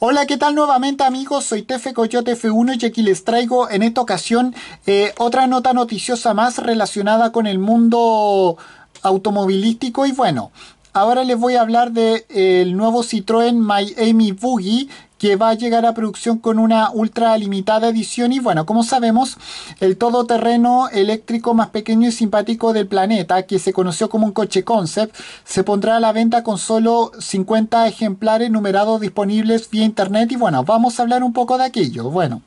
Hola, ¿qué tal nuevamente amigos? Soy Tefe Coyote F1 y aquí les traigo en esta ocasión eh, otra nota noticiosa más relacionada con el mundo automovilístico y bueno, Ahora les voy a hablar del de, eh, el nuevo Citroën Miami Boogie que va a llegar a producción con una ultra limitada edición y bueno, como sabemos, el todoterreno eléctrico más pequeño y simpático del planeta, que se conoció como un coche concept, se pondrá a la venta con solo 50 ejemplares numerados disponibles vía internet y bueno, vamos a hablar un poco de aquello. Bueno,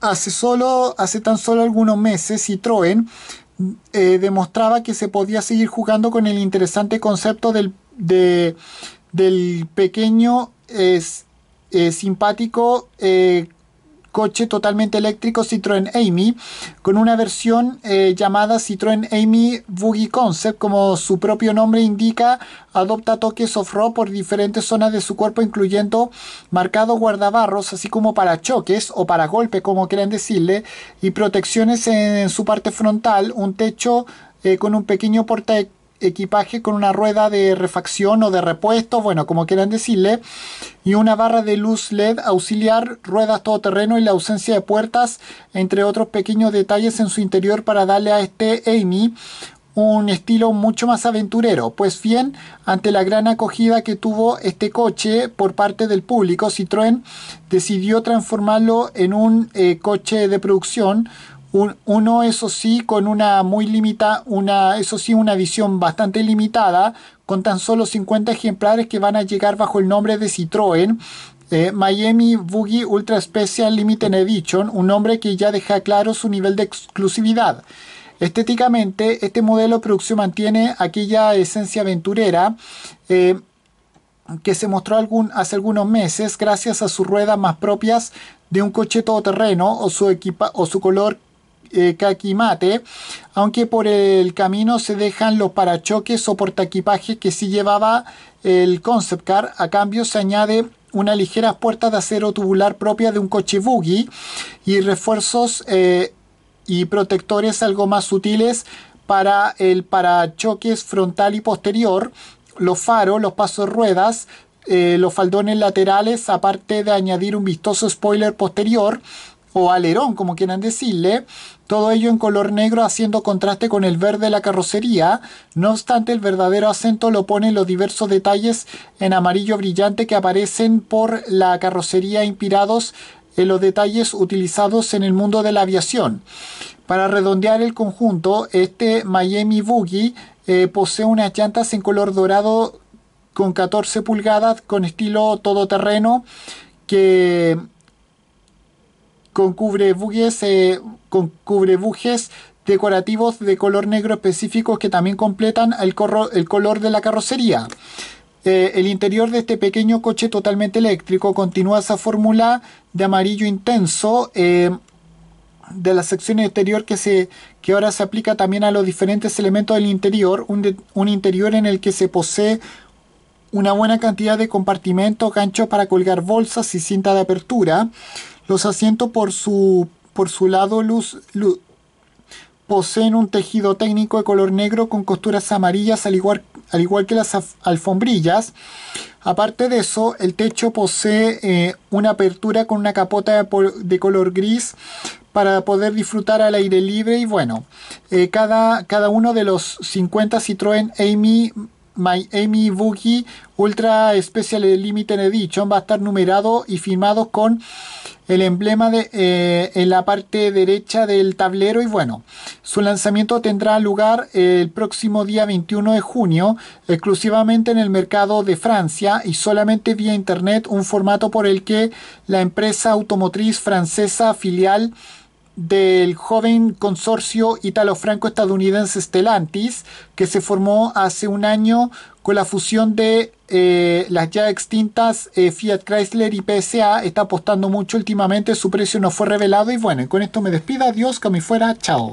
hace solo hace tan solo algunos meses Citroën eh, demostraba que se podía seguir jugando con el interesante concepto del, del pequeño es, eh, simpático eh, coche totalmente eléctrico Citroën Amy, con una versión eh, llamada Citroën Amy Buggy Concept, como su propio nombre indica, adopta toques off-road por diferentes zonas de su cuerpo, incluyendo marcado guardabarros, así como para choques o para golpe, como quieran decirle, y protecciones en, su parte frontal, un techo eh, con un pequeño porta equipaje con una rueda de refacción o de repuesto, bueno, como quieran decirle, y una barra de luz LED auxiliar, ruedas todoterreno y la ausencia de puertas, entre otros pequeños detalles en su interior para darle a este Amy un estilo mucho más aventurero. Pues bien, ante la gran acogida que tuvo este coche por parte del público, Citroën decidió transformarlo en un eh, coche de producción uno, eso sí, con una muy limitada una, eso sí, una visión bastante limitada, con tan solo 50 ejemplares que van a llegar bajo el nombre de Citroën. Eh, Miami Boogie Ultra Special Limited Edition, un nombre que ya deja claro su nivel de exclusividad. Estéticamente, este modelo de producción mantiene aquella esencia aventurera eh, que se mostró algún, hace algunos meses gracias a sus ruedas más propias de un coche todoterreno o su, equipa o su color eh, Kakimate, aunque por el camino se dejan los parachoques o portaequipajes que sí llevaba el concept car. A cambio se añade ...una ligera puertas de acero tubular propia de un coche buggy y refuerzos eh, y protectores algo más sutiles para el parachoques frontal y posterior, los faros, los pasos ruedas, eh, los faldones laterales, aparte de añadir un vistoso spoiler posterior o alerón, como quieran decirle. Todo ello en color negro haciendo contraste con el verde de la carrocería. No obstante, el verdadero acento lo ponen los diversos detalles en amarillo brillante que aparecen por la carrocería inspirados en los detalles utilizados en el mundo de la aviación. Para redondear el conjunto, este Miami Boogie eh, posee unas llantas en color dorado con 14 pulgadas con estilo todoterreno que con cubrebujes, eh, con decorativos de color negro específicos que también completan el, el color de la carrocería. Eh, el interior de este pequeño coche totalmente eléctrico continúa esa fórmula de amarillo intenso eh, de la sección exterior que, se, que ahora se aplica también a los diferentes elementos del interior, un, un interior en el que se posee una buena cantidad de compartimentos, ganchos para colgar bolsas y cinta de apertura. Los asientos por su, por su lado luz, luz, poseen un tejido técnico de color negro con costuras amarillas al igual, al igual que las alfombrillas. Aparte de eso, el techo posee eh, una apertura con una capota de, color gris para poder disfrutar al aire libre y bueno, eh, cada, cada uno de los 50 Citroën Amy Amy Boogie Ultra Special Limited Edition va a estar numerado y firmado con el emblema de, eh, en la parte derecha del tablero y bueno, su lanzamiento tendrá lugar el próximo día 21 de junio exclusivamente en el mercado de Francia y solamente vía internet un formato por el que la empresa automotriz francesa filial del joven consorcio italo-franco-estadounidense Stellantis, que se formó hace un año con la fusión de eh, las ya extintas eh, Fiat Chrysler y PSA. Está apostando mucho últimamente, su precio no fue revelado y bueno, con esto me despido, adiós, que me fuera, chao.